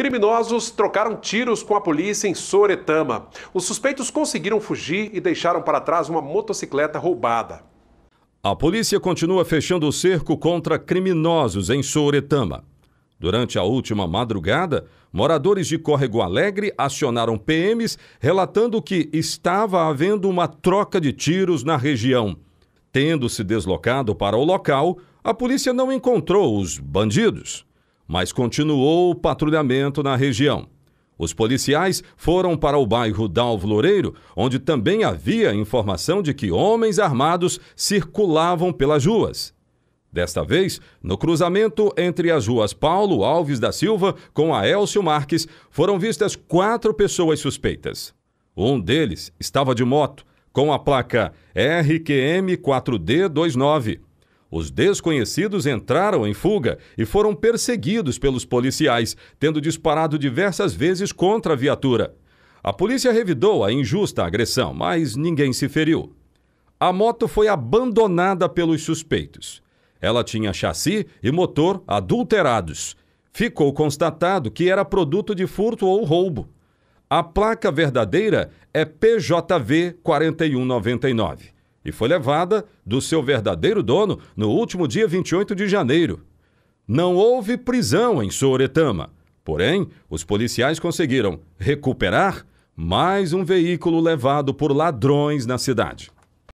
Criminosos trocaram tiros com a polícia em Soretama. Os suspeitos conseguiram fugir e deixaram para trás uma motocicleta roubada. A polícia continua fechando o cerco contra criminosos em Soretama. Durante a última madrugada, moradores de Córrego Alegre acionaram PMs relatando que estava havendo uma troca de tiros na região. Tendo se deslocado para o local, a polícia não encontrou os bandidos mas continuou o patrulhamento na região. Os policiais foram para o bairro Dalvo Loureiro, onde também havia informação de que homens armados circulavam pelas ruas. Desta vez, no cruzamento entre as ruas Paulo Alves da Silva com a Elcio Marques, foram vistas quatro pessoas suspeitas. Um deles estava de moto, com a placa RQM 4D29. Os desconhecidos entraram em fuga e foram perseguidos pelos policiais, tendo disparado diversas vezes contra a viatura. A polícia revidou a injusta agressão, mas ninguém se feriu. A moto foi abandonada pelos suspeitos. Ela tinha chassi e motor adulterados. Ficou constatado que era produto de furto ou roubo. A placa verdadeira é PJV 4199 e foi levada do seu verdadeiro dono no último dia 28 de janeiro. Não houve prisão em Soretama, porém, os policiais conseguiram recuperar mais um veículo levado por ladrões na cidade.